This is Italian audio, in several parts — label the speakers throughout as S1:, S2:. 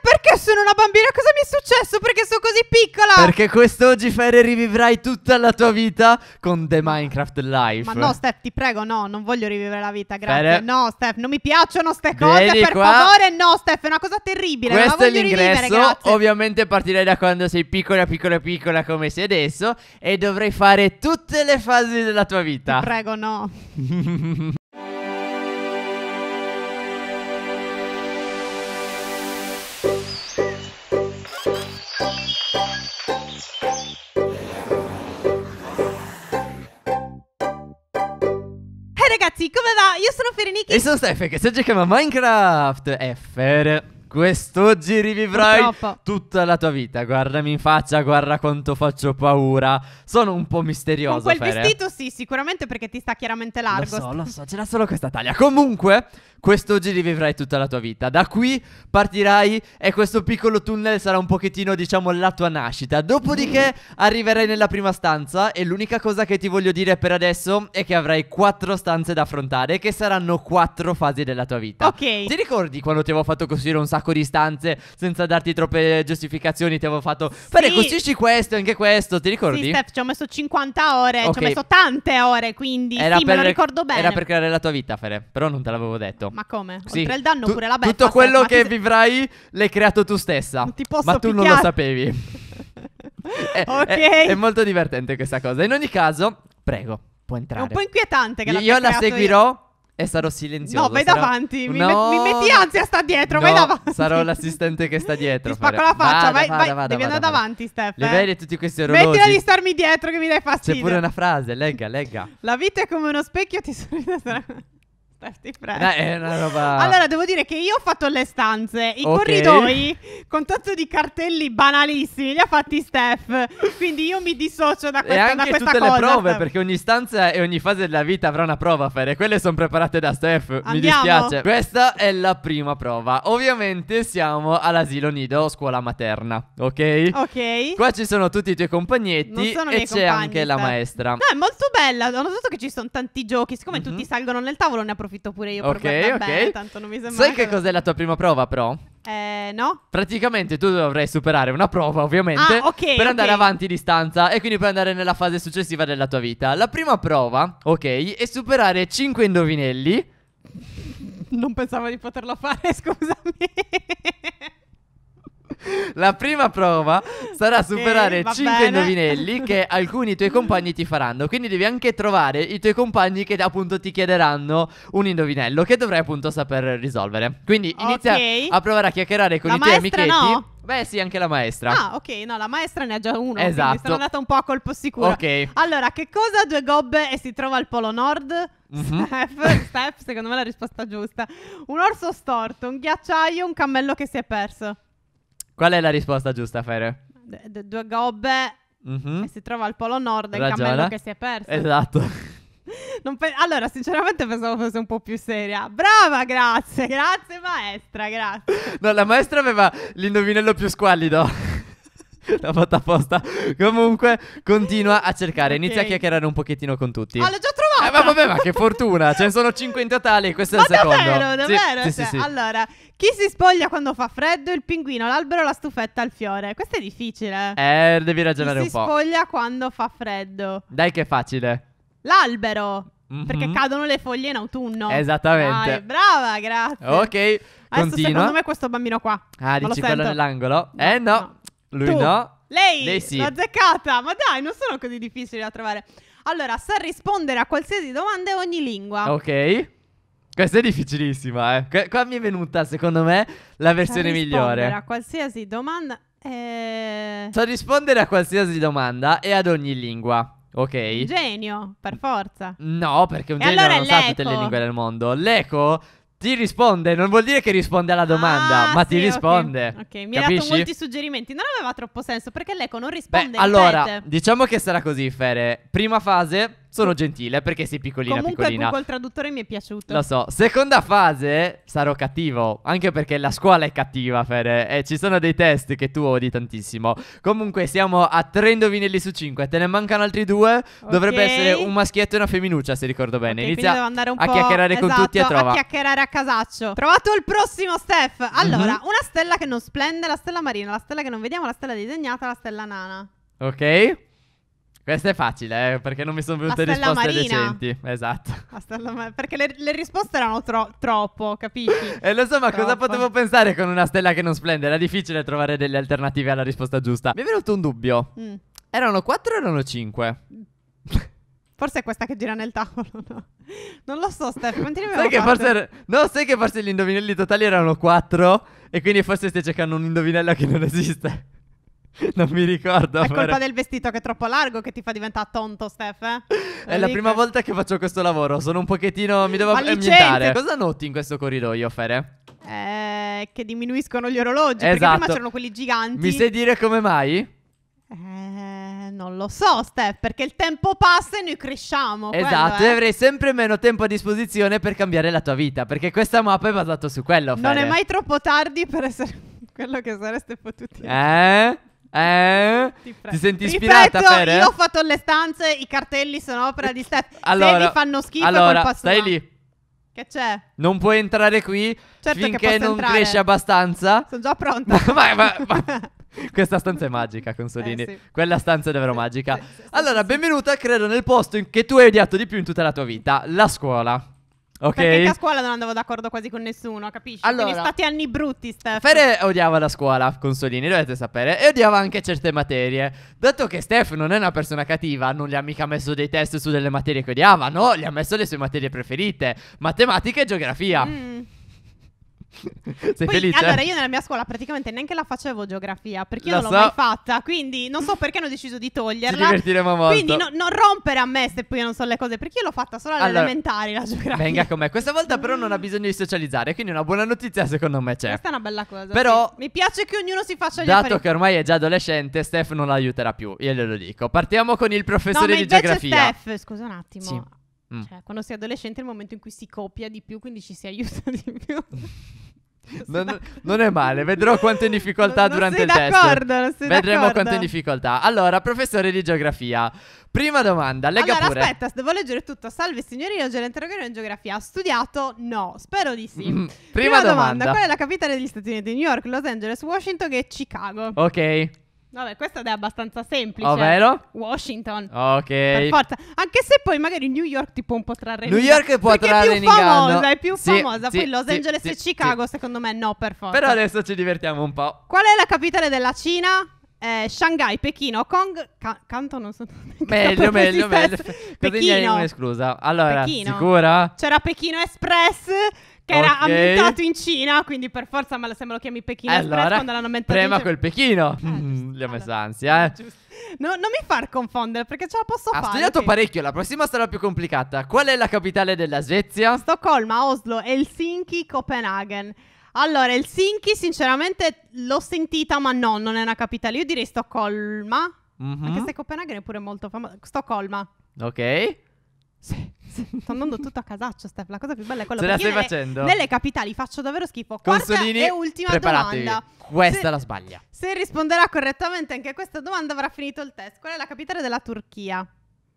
S1: perché sono una bambina? Cosa mi è successo? Perché sono così piccola? Perché
S2: quest'oggi, Ferre, rivivrai tutta la tua vita con The Minecraft Life. Ma no,
S1: Steph, ti prego, no, non voglio rivivere la vita, grazie. Ferre. No, Steph, non mi piacciono ste cose, Vieni per qua. favore, no, Steph, è una cosa terribile. Questo è l'ingresso.
S2: Ovviamente partirei da quando sei piccola, piccola, piccola come sei adesso e dovrei fare tutte le fasi della tua vita. Ti
S1: prego, no. come va? Io sono Ferenichi. E sono Steffi
S2: che sta giocando a Minecraft Fere. Quest'oggi rivivrai tutta la tua vita. Guardami in faccia, guarda quanto faccio paura. Sono un po' misterioso. Con quel Fere. vestito,
S1: sì, sicuramente perché ti sta chiaramente largo. Lo so, lo so, ce l'ha
S2: solo questa taglia. Comunque, quest'oggi rivivrai tutta la tua vita. Da qui partirai e questo piccolo tunnel sarà un pochettino, diciamo, la tua nascita. Dopodiché mm. arriverai nella prima stanza e l'unica cosa che ti voglio dire per adesso è che avrai quattro stanze da affrontare che saranno quattro fasi della tua vita. Ok. Ti ricordi quando ti avevo fatto costruire un sacco sacco di stanze senza darti troppe giustificazioni. Ti avevo fatto sì. fare costruisci questo e anche questo. Ti ricordi? Sì, Steph,
S1: ci ho messo 50 ore, okay. ci ho messo tante ore, quindi era sì, me lo ricordo bene. Era per
S2: creare la tua vita, Fere, però non te l'avevo detto. Ma come? Sì. Oltre il danno tu, pure la beffa. Tutto quello Steph, che vivrai l'hai creato tu stessa. Non ti posso ma tu picchiare. non lo sapevi.
S1: è, ok. È, è molto
S2: divertente questa cosa. In ogni caso, prego. Può entrare. È un po'
S1: inquietante che Io la seguirò io
S2: e sarò silenzioso. No, vai sarò... davanti. Mi, no! me- mi metti
S1: ansia, sta dietro. No, vai davanti. Sarò
S2: l'assistente che sta dietro. Ti spacco la faccia. Vada, vai, vada, Vada, Devi andare davanti,
S1: Steph. Le vedi
S2: tutti questi orologi. Smettila di
S1: starmi dietro, che mi dai fastidio. C'è pure una
S2: frase. Legga, legga.
S1: La vita è come uno specchio, ti sorride. Lefty Friends. È una
S2: roba... Allora,
S1: devo dire che io ho fatto le stanze, i Ok. corridoi, con tozzo di cartelli banalissimi, li ha fatti Steph. Quindi io mi dissocio da E questa, da anche questa tutte cosa. le prove, Steph.
S2: perché ogni stanza e ogni fase della vita avrà una prova a fare. E Quelle sono preparate da Steph. Mi Andiamo? dispiace. Questa è la prima prova. Ovviamente siamo all'asilo nido, scuola materna, ok? Ok. Qua ci sono tutti i tuoi Non compagnetti sono e c'è compagni, anche la maestra. No, è
S1: molto bella. Ho notato che ci sono tanti giochi. Siccome Mhm. tutti salgono nel tavolo, ne approfitto pure io okay, per guardare okay. tanto non mi sembra Sai che
S2: cos'è la tua prima prova, però?
S1: Eh, no.
S2: Praticamente tu dovrai superare una prova, ovviamente, ah, okay, per andare okay. avanti di stanza e quindi per andare nella fase successiva della tua vita. La prima prova, ok, è superare 5 indovinelli.
S1: Non pensavo di poterlo fare, scusami.
S2: La prima prova sarà superare eh, 5 bene. indovinelli che alcuni tuoi compagni ti faranno. Quindi devi anche trovare i tuoi compagni che appunto ti chiederanno un indovinello che dovrai appunto saper risolvere. Quindi inizia okay. a provare a chiacchierare con la i tuoi amichetti. No. Beh, sì, anche la maestra. Ah,
S1: ok, no, la maestra ne ha già uno. Esatto. Sono andata un po' a colpo sicuro. Ok. Allora, che cosa due gobbe e si trova al Polo Nord? Mm-hmm. Steph, Steph, secondo me la risposta giusta. Un orso storto, un ghiacciaio, un cammello che si è perso.
S2: Qual è la risposta giusta, Fere?
S1: D- d- due gobbe mm-hmm. che si trova al Polo Nord e il cammello che si è perso. Esatto. pe- allora, sinceramente pensavo fosse un po' più seria. Brava, grazie, grazie maestra, grazie.
S2: No, la maestra aveva l'indovinello più squallido. L'ha fatta apposta. Comunque, continua a cercare. Okay. Inizia a chiacchierare un pochettare con tutti. Ma ah, l'ho già trovato. Eh, ma vabbè, ma che fortuna, ce ne sono 5 in totale e questo è il davvero, secondo. Davvero, davvero. Sì, cioè, sì, sì.
S1: Allora, chi si spoglia quando fa freddo? Il pinguino, l'albero, la stufetta, il fiore. Questo è difficile.
S2: Eh, devi ragionare chi un po'. Chi Si
S1: spoglia quando fa freddo. Dai
S2: che facile.
S1: L'albero. Mm-hmm. Perché cadono le foglie in autunno. Esattamente. Dai, brava, grazie. Ok.
S2: Adesso continua. secondo me
S1: questo bambino qua. Ah, dici quello sento.
S2: nell'angolo? No, eh no. no. Lui tu. no.
S1: Lei, Lei sì. l'ha azzeccata. Ma dai, non sono così difficili da trovare. Allora, sa rispondere a qualsiasi domanda in ogni lingua.
S2: Ok. Questa è difficilissima, eh. Qu- qua mi è venuta, secondo me, la versione migliore. Rispondere
S1: A qualsiasi domanda. Eh... Sa rispondere
S2: a qualsiasi domanda e ad ogni lingua. Ok.
S1: Genio, per forza. No, perché un e genio allora non sa tutte le lingue del
S2: mondo. L'eco ti risponde, non vuol dire che risponde alla domanda, ah, ma sì, ti risponde. Ok, okay. mi Capisci? ha dato molti
S1: suggerimenti. Non aveva troppo senso perché l'eco non risponde. Beh, allora,
S2: diciamo che sarà così, Fere. Prima fase, sono gentile perché sei piccolina Comunque piccolina. Comunque
S1: col Traduttore mi è piaciuto. Lo
S2: so. Seconda fase sarò cattivo, anche perché la scuola è cattiva, Fede, e ci sono dei test che tu odi tantissimo. Comunque siamo a tre indovinelli su cinque, te ne mancano altri due. Okay. Dovrebbe essere un maschietto e una femminuccia, se ricordo bene. Okay, Inizia a chiacchierare esatto, con tutti e esatto, trova. a
S1: chiacchierare a casaccio. Trovato il prossimo Steph. Mhm. Allora, mm-hmm. una stella che non splende, la stella marina, la stella che non vediamo, la stella disegnata, la stella nana.
S2: Ok. Questa è facile, eh, perché non mi sono venute risposte Marina. decenti. Esatto.
S1: Astella, perché le, le, risposte erano tro- troppo, capisci?
S2: e eh, lo so, ma troppo. cosa potevo pensare con una stella che non splende? Era difficile trovare delle alternative alla risposta giusta. Mi è venuto un dubbio. Mm. Erano 4 o erano 5?
S1: Forse è questa che gira nel tavolo, no? Non lo so, Steph, quanti ne avevo sai forse er-,
S2: No, sai che forse gli indovinelli totali erano 4 e quindi forse stai cercando un indovinello che non esiste. non mi ricordo. È colpa del
S1: vestito che è troppo largo che ti fa diventare tonto, Steph. Eh? È la prima volta
S2: che faccio questo lavoro. Sono un pochettino. Mi devo Ma eh, ambientare. Cosa noti in questo corridoio, Fere?
S1: Eh, che diminuiscono gli orologi. Esatto. Perché prima esatto. c'erano quelli giganti. Mi sai
S2: dire come mai? Eh,
S1: non lo so, Steph, perché il tempo passa e noi cresciamo. Esatto, eh. e avrei
S2: sempre meno tempo a disposizione per cambiare la tua vita. Perché questa mappa è basata su quello. Fere. Non è mai
S1: troppo tardi per essere quello che sareste potuti.
S2: Eh? Eh? Ti, ti, senti ispirata Ti prego, Io ho
S1: fatto le stanze, i cartelli sono opera di Steph. allora, Se mi fanno schifo allora, è stai lì. Che c'è?
S2: Non puoi entrare qui certo finché non entrare. cresci
S1: abbastanza. Sono già pronta. ma, ma, ma,
S2: questa stanza è magica, Consolini. Eh, sì. Quella stanza è davvero magica. Sì, sì, allora, benvenuta, credo, nel posto in che tu hai odiato di più in tutta la tua vita, la scuola. Ok. Perché a
S1: scuola non andavo d'accordo quasi con nessuno, capisci? Allora, Quindi stati anni brutti, Steph. Fede
S2: odiava la scuola, Consolini, dovete sapere, e odiava anche certe materie. Dato che Steph non è una persona cattiva, non gli ha mica messo dei test su delle materie che odiava, no? Gli ha messo le sue materie preferite, matematica e geografia. Mm. Sei Poi, felice? Allora, io
S1: nella mia scuola praticamente neanche la facevo geografia perché io la non l'ho so. mai fatta, quindi non so perché hanno deciso di toglierla. Ci divertiremo molto. Quindi no, non rompere a me se poi io non so le cose, perché io l'ho fatta solo alle allora, elementari la geografia. Venga
S2: con me. Questa volta però non ha bisogno di socializzare, quindi una buona notizia secondo me c'è. Questa
S1: è una bella cosa. Però sì. mi piace che ognuno si faccia gli dato Dato che
S2: ormai è già adolescente, Steph non l'aiuterà più, io glielo dico. Partiamo con il professore no, di geografia. Steph, scusa un attimo. Sì.
S1: Mm. Cioè, quando sei adolescente è il momento in cui si copia di più, quindi ci si aiuta di più.
S2: Non, non, è male, vedrò quanto è in difficoltà non, durante non il test. Vedremo quanto è in difficoltà. Allora, professore di geografia, prima domanda, lega allora, pure. aspetta,
S1: devo leggere tutto. Salve signorino, io l'interrogazione in geografia. Studiato? No, spero di sì. Mm, prima, prima domanda. domanda. Qual è la capitale degli Stati Uniti? New York, Los Angeles, Washington e Chicago? Ok. Vabbè, questa è abbastanza semplice. Ovvero? Washington.
S2: Ok. Per forza.
S1: Anche se poi magari New York ti può un po' trarre in New York può trarre in inganno. Perché è più famosa, è più sì, famosa. Sì, poi Los sì, Angeles e Chicago secondo me no per forza. Però adesso
S2: ci divertiamo un po'.
S1: Qual è la capitale della Cina? Eh, Shanghai, Pechino, Kong, Ca- Canton non so Meglio, meglio, meglio Pechino è
S2: esclusa Allora, Pechino. sicura?
S1: C'era Pechino Express che era ambientato in Cina, quindi per forza ma se me lo chiami Pechino allora, Express quando l'hanno ambientato prema in Cina. col
S2: Pechino. Eh, mm, gli ho messo ansia, eh.
S1: No, non mi far confondere perché ce la posso ha fare. Ho studiato okay.
S2: parecchio, la prossima sarà più complicata. Qual è la capitale della Svezia?
S1: Stoccolma, Oslo, Helsinki, Copenaghen. Allora, Helsinki sinceramente l'ho sentita, ma no, non è una capitale. Io direi Stoccolma. Mm-hmm. Anche se Copenaghen è pure molto famosa. Stoccolma. Ok. Sì, sto andando tutto a casaccio, Steph. La cosa più bella è quella che la stai nelle, facendo. Nelle capitali faccio davvero schifo. Consolini, Quarta e ultima preparatevi. domanda. Questa se, la sbaglia. Se risponderà correttamente anche a questa domanda avrà finito il test. Qual è la capitale della Turchia?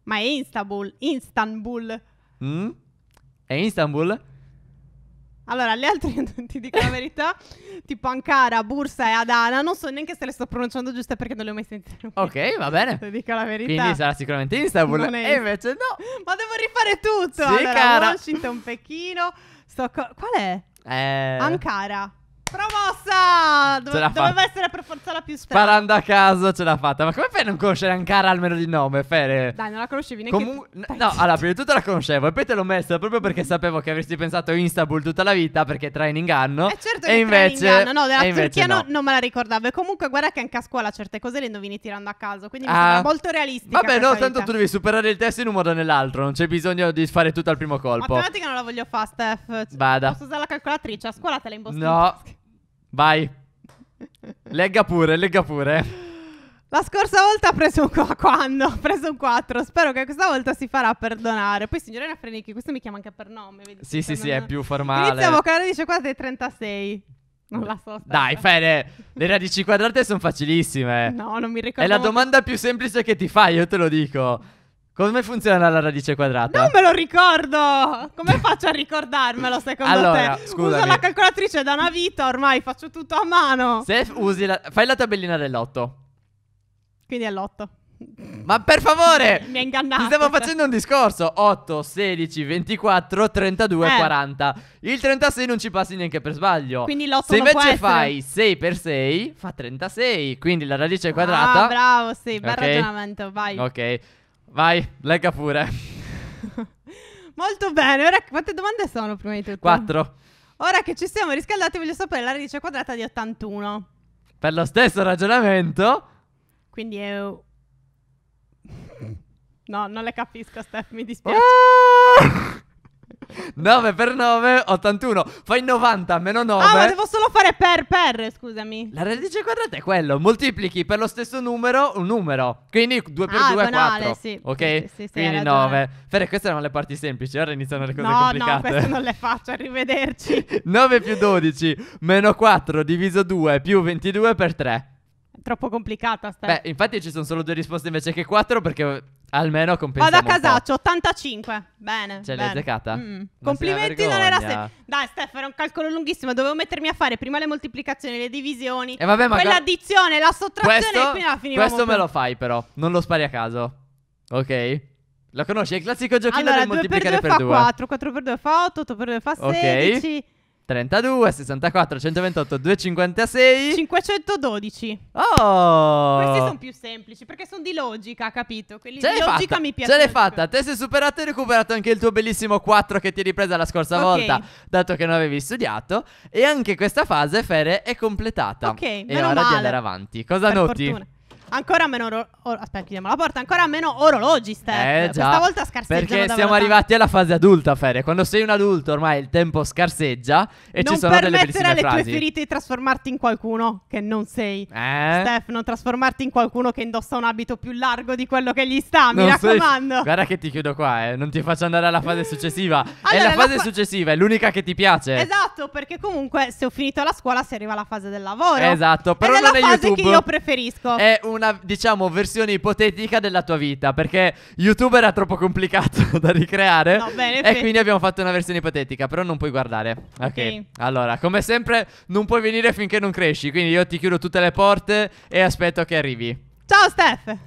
S1: Ma è Istanbul. Istanbul.
S2: Mm? È Istanbul?
S1: Allora, le altre, ti dico la verità, tipo Ankara, Bursa e Adana, non so neanche se le sto pronunciando giuste perché non le ho mai sentite. Ok, va bene. Ti dico la verità. Quindi sarà
S2: sicuramente Istanbul. Non è... E
S1: invece no. Ma devo rifare tutto. Sì, allora, cara. Washington, Pechino, Stoccolma. Qual è?
S2: Eh... Ankara.
S1: Promossa! Dove, doveva essere per forza la più strana. Sparando a
S2: caso ce l'ha fatta. Ma come fai a non conoscere Ankara almeno di nome, Fere? Dai,
S1: non la conoscevi neanche Comun- tu. No, allora, prima di tutto la
S2: conoscevo e poi te l'ho messa proprio perché mm. sapevo che avresti pensato Istanbul tutta la vita perché trae in inganno. Eh certo e che invece... trae in inganno, no, della Turchia no. non
S1: me la ricordavo. E comunque guarda che anche a scuola certe cose le indovini tirando a caso, quindi ah. mi sembra ah. molto realistica. Vabbè, no, tanto tu devi
S2: superare il test in un modo o nell'altro, non c'è bisogno di fare tutto al primo colpo. Matematica
S1: non la voglio fare, Steph.
S2: Vada. Posso usare
S1: la calcolatrice, a scuola te la imposti. No.
S2: Vai. Legga pure, legga pure.
S1: La scorsa volta ha preso un qua quando? Ha preso un 4. Spero che questa volta si farà perdonare. Poi signorina Frenichi, questo mi chiama anche per nome, vedi? Sì, sì, sì, è
S2: più formale. Iniziamo con
S1: la radice quadrata di 36. Non la so. Stata. Dai,
S2: Fede, le radici quadrate sono facilissime.
S1: No, non mi ricordo. È la domanda
S2: più semplice che ti fai, io te lo dico. Come funziona la radice quadrata? Non
S1: me lo ricordo! Come faccio a ricordarmelo secondo allora, te? Scusami. Uso la calcolatrice da una vita, ormai faccio tutto a mano. Se
S2: usi la... fai la tabellina dell'otto.
S1: Quindi è l'8. Ma per favore! Mi ha ingannato. Ti stavo facendo
S2: un discorso. 8, 16, 24, 32, eh. 40. Il 36 non ci passi neanche per sbaglio. Quindi l'8 Se invece fai 6 per 6, fa 36. Quindi la radice quadrata. Ah, bravo,
S1: sì, bel okay. ragionamento, vai.
S2: Ok. Vai, legga pure.
S1: Molto bene, ora quante domande sono prima di tutto? Quattro. Ora che ci siamo riscaldati voglio sapere la radice quadrata di 81.
S2: Per lo stesso ragionamento.
S1: Quindi è... Mm. No, non le capisco Steph, mi dispiace. Oh!
S2: 9 per 9, 81. Fai 90 meno 9. Ah, ma devo
S1: solo fare per per, scusami. La
S2: radice quadrata è quello. Moltiplichi per lo stesso numero un numero. Quindi 2 per ah, 2 è 4. Sì. Ok? Sì, sì, Quindi 9. Fere, queste erano le parti semplici. Ora iniziano le cose no, complicate. No, queste non le faccio. Arrivederci. 9 più 12 meno 4 diviso 2 più 22 per 3
S1: troppo complicata sta. Beh,
S2: infatti ci sono solo due risposte invece che quattro perché Almeno compensiamo Vado a casaccio,
S1: 85. Bene. Ce l'hai azzeccata? Mm. Complimenti, non era se... Dai, Stefano, era un calcolo lunghissimo. Dovevo mettermi a fare prima le moltiplicazioni, le divisioni. E vabbè, ma. Quell'addizione, la sottrazione questo, e fino alla Questo me più. lo
S2: fai, però. Non lo spari a caso. Ok? Lo conosci? È il classico giochino allora, del moltiplicare 2 per 2. 4,
S1: 4 per 2 fa 8, 8 per 2 fa 16. Ok.
S2: 32, 64, 128, 256
S1: 512 Oh Questi sono più semplici perché sono di logica, capito? Quelli ce di logica fatta, mi piacciono Ce l'hai
S2: fatta, te sei superato e recuperato anche il tuo bellissimo 4 che ti hai presa la scorsa okay. volta Dato che non avevi studiato E anche questa fase, Fere, è completata Ok, E ora male. di andare avanti Cosa per noti? Fortuna.
S1: Ancora meno. Oro- or- aspetta, chiudiamo la porta. Ancora meno orologi, Steph. Eh, già, Questa volta scarseggiano. Perché siamo arrivati
S2: alla fase adulta, Fede. Quando sei un adulto, ormai il tempo scarseggia. E non ci sono delle bellissime frasi. Non permettere alle tue ferite
S1: di trasformarti in qualcuno che non sei. Eh? Steph, non trasformarti in qualcuno che indossa un abito più largo di quello che gli sta. Non mi raccomando. Sei... Guarda
S2: che ti chiudo qua, eh. Non ti faccio andare alla fase successiva. allora, e la fase la successiva è l'unica che ti piace.
S1: Esatto, perché comunque se ho finito la scuola si arriva alla fase del lavoro. Esatto, però è non la fase YouTube. che io preferisco. È
S2: un una, diciamo, versione ipotetica della tua vita. Perché YouTube era troppo complicato da ricreare. No, bene, e bene. quindi abbiamo fatto una versione ipotetica. Però non puoi guardare. Ok. okay. Allora, come sempre, non puoi venire finché non cresci. Quindi io ti chiudo tutte le porte e aspetto che arrivi.
S1: Ciao, Steph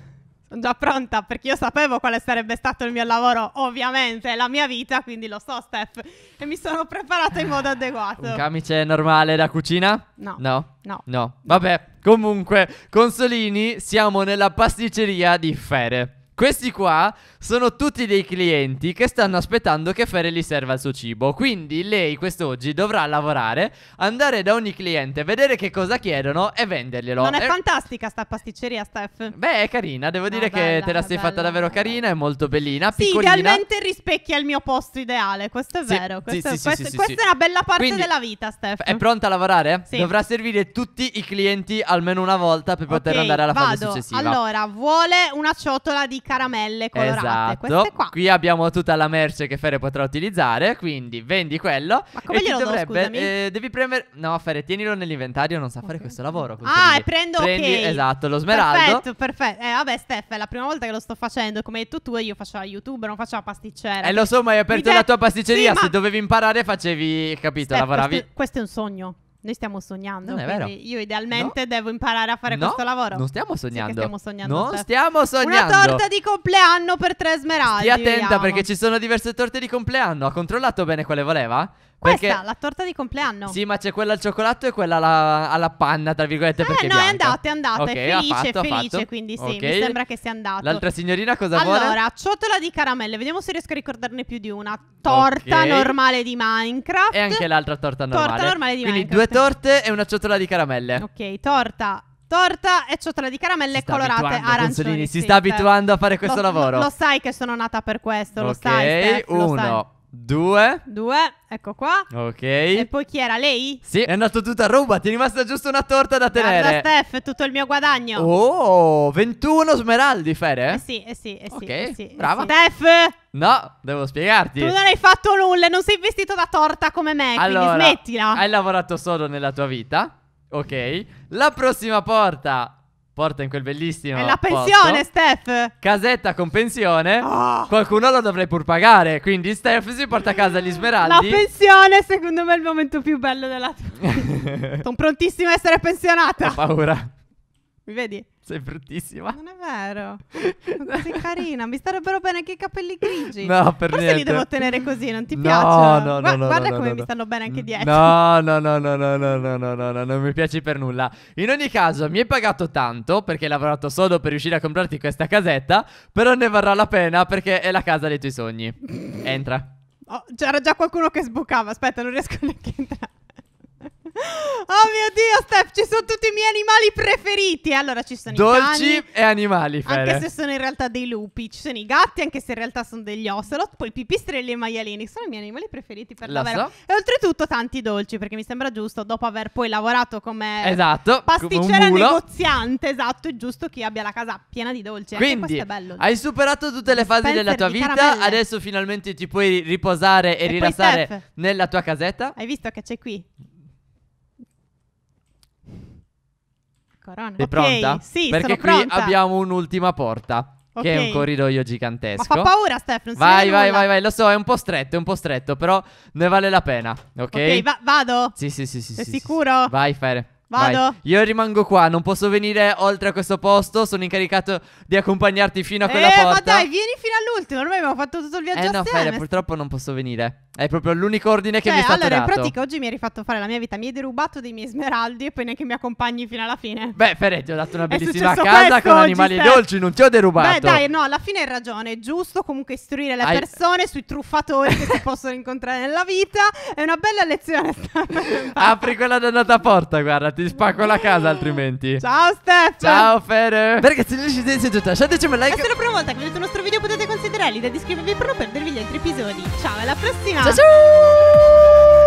S1: già pronta perché io sapevo quale sarebbe stato il mio lavoro, ovviamente, la mia vita, quindi lo so, Steph, e mi sono preparata in modo adeguato. Un
S2: camice normale da cucina? No. No. No. no. Vabbè, comunque, consolini, siamo nella pasticceria di Fere. Questi qua sono tutti dei clienti che stanno aspettando che Fere gli serva il suo cibo. Quindi lei quest'oggi dovrà lavorare, andare da ogni cliente, vedere che cosa chiedono e venderglielo. Non è e... Eh,
S1: fantastica sta pasticceria, Steph?
S2: Beh, è carina, devo no, dire bella, che te la sei bella, fatta davvero bella. carina, è molto bellina, sì, piccolina. idealmente
S1: rispecchia il mio posto ideale, questo è sì, vero. Questo, sì, sì, questo, questo, questa è una bella parte Quindi, della vita, Steph. È
S2: pronta a lavorare? Dovrà servire tutti i clienti almeno una volta per okay, poter andare alla vado. fase successiva. Allora,
S1: vuole una ciotola di caramelle esatto. colorate. Esatto. Esatto, esatto. queste
S2: qua. Qui abbiamo tutta la merce che Fere potrà utilizzare, quindi vendi quello. Ma come glielo dovrebbe, do, eh, Devi premere... No, Fere, tienilo nell'inventario, non sa okay. fare questo lavoro. Ah, e
S1: prendo... Prendi, okay. Esatto, lo smeraldo. Perfetto, perfetto. Eh, vabbè, Stef, è la prima volta che lo sto facendo. Come hai detto tu, io facevo YouTube, non facevo pasticcera. Eh, lo so, ma hai aperto la tua pasticceria. Sì, Se
S2: dovevi imparare, facevi... Capito, Steph, lavoravi... Questo,
S1: questo è un sogno. Noi stiamo sognando, non è vero. io idealmente no. devo imparare a fare no, questo lavoro.
S2: Non stiamo sognando. Sì stiamo sognando non Steph. stiamo sognando. Una torta
S1: di compleanno per tre smeraldi. Stia attenta vediamo. perché ci
S2: sono diverse torte di compleanno. Ha controllato bene quale voleva? Perché... Questa, la
S1: torta di compleanno. Sì,
S2: ma c'è quella al cioccolato e quella alla, alla panna, tra virgolette, eh, perché no, è bianca. andata, è andata, okay, è felice, fatto, è felice, quindi sì, okay. mi sembra
S1: che sia andata. L'altra
S2: signorina cosa allora, vuole? Allora,
S1: ciotola di caramelle, vediamo se riesco a ricordarne più di una. Torta okay. normale di Minecraft.
S2: E anche l'altra torta normale. Torta normale di quindi Minecraft. Quindi due torte e una ciotola di caramelle.
S1: Ok, torta torta e ciotola di caramelle colorate arancioni. si sta abituando a fare questo lo, lavoro. Lo, lo, sai che sono nata per questo, okay, lo sai. Ok, uno. Lo
S2: sai. Due.
S1: Due, ecco qua.
S2: Ok. E
S1: poi chi era? Lei?
S2: Sì, è andato tutto a ruba. Ti è rimasta giusto una torta da tenere. Guarda,
S1: Steph, tutto il mio guadagno. Oh,
S2: 21 smeraldi, Fere. Eh
S1: sì, eh sì, eh sì. Ok, eh, eh sì, brava.
S2: Steph! No, devo spiegarti. Tu non hai
S1: fatto nulla, non sei vestito da torta come me, allora, quindi smettila. Hai
S2: lavorato solo nella tua vita. Ok. La prossima porta porta in quel bellissimo. È la pensione, posto. Steph! Casetta con pensione. Oh. Qualcuno la dovrei pur pagare. Quindi Steph si porta a casa gli smeraldi. La
S1: pensione, secondo me, è il momento più bello della tua vita. Sono prontissima a essere pensionata. Ho paura. Mi vedi? Sei bruttissima. Non è vero. Sei carina. Mi starebbero bene anche i capelli grigi. No, per Forse niente. li devo tenere così, non ti no, piace? No, no, Gua- no. Guarda no, come no, mi stanno bene anche dietro. No,
S2: no, no, no, no, no, no, no, no, non mi piaci per nulla. In ogni caso, mi hai pagato tanto perché hai lavorato solo per riuscire a comprarti questa casetta, però ne varrà la pena perché è la casa dei tuoi sogni. Entra.
S1: Oh, c'era già qualcuno che sbucava. Aspetta, non riesco neanche a entrare. Oh mio Dio, Steph, ci sono tutti i miei animali preferiti. Allora ci sono Dolci i Dolci
S2: e animali, Fede. Anche se
S1: sono in realtà dei lupi. Ci sono i gatti, anche se in realtà sono degli ocelot. Poi i pipistrelli e i maialini, sono i miei animali preferiti per davvero. So. E oltretutto tanti dolci, perché mi sembra giusto, dopo aver poi lavorato come esatto, pasticcera negoziante, esatto, è giusto che abbia la casa piena di dolci. Quindi, è bello. hai
S2: superato tutte le fasi della tua vita, caramelle. adesso finalmente ti puoi riposare e, e rilassare Steph, nella tua casetta. Hai visto che c'è qui?
S1: Corona. Sei okay, pronta? Sì, Perché qui pronta. abbiamo
S2: un'ultima porta. Okay. Che è un corridoio gigantesco. Ma fa
S1: paura, Stefano. Vai, vai, nulla. vai, vai.
S2: Lo so, è un po' stretto, è un po' stretto, però ne vale la pena. Ok, okay va vado. Sì, sì, sì, sì. Sei sì,
S1: sicuro? Sì.
S2: Vai, Fere. Vado. Vai. Io rimango qua, non posso venire oltre a questo posto. Sono incaricato di accompagnarti fino a quella eh, porta. Ma dai,
S1: vieni fino all'ultimo. Ormai abbiamo fatto tutto il viaggio. Eh, no, assieme. Fere,
S2: purtroppo non posso venire. È proprio l'unico ordine che cioè, mi è stato allora, dato. in pratica
S1: oggi mi hai rifatto fare la mia vita, mi hai derubato dei miei smeraldi e poi neanche mi accompagni fino alla fine.
S2: Beh, Ferre, ti ho dato una bellissima casa con animali oggi, dolci, non ti ho derubato. Beh, dai,
S1: no, alla fine hai ragione, è giusto comunque istruire le hai... persone sui truffatori che si possono incontrare nella vita. È una bella lezione.
S2: Apri quella dannata porta, guarda, ti spacco la casa altrimenti.
S1: Ciao Steph. Ciao Ferre. Perché se non ci siete tutta. lasciateci un like. Se è la prima volta che vedete il nostro video potete considerare l'idea di iscrivervi per non perdervi gli altri episodi. Ciao, alla prossima. 啊！